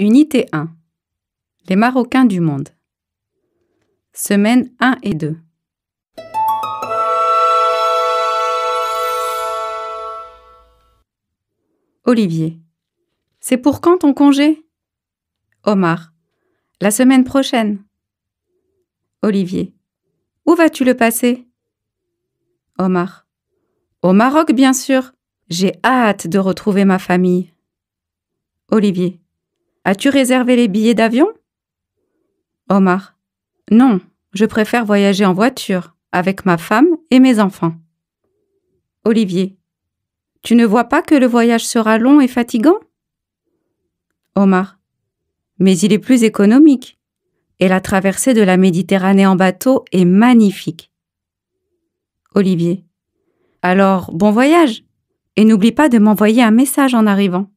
Unité 1. Les Marocains du monde. Semaine 1 et 2. Olivier. C'est pour quand ton congé Omar. La semaine prochaine. Olivier. Où vas-tu le passer Omar. Au Maroc, bien sûr. J'ai hâte de retrouver ma famille. Olivier. As-tu réservé les billets d'avion Omar. Non, je préfère voyager en voiture, avec ma femme et mes enfants. Olivier. Tu ne vois pas que le voyage sera long et fatigant Omar. Mais il est plus économique. Et la traversée de la Méditerranée en bateau est magnifique. Olivier. Alors, bon voyage. Et n'oublie pas de m'envoyer un message en arrivant.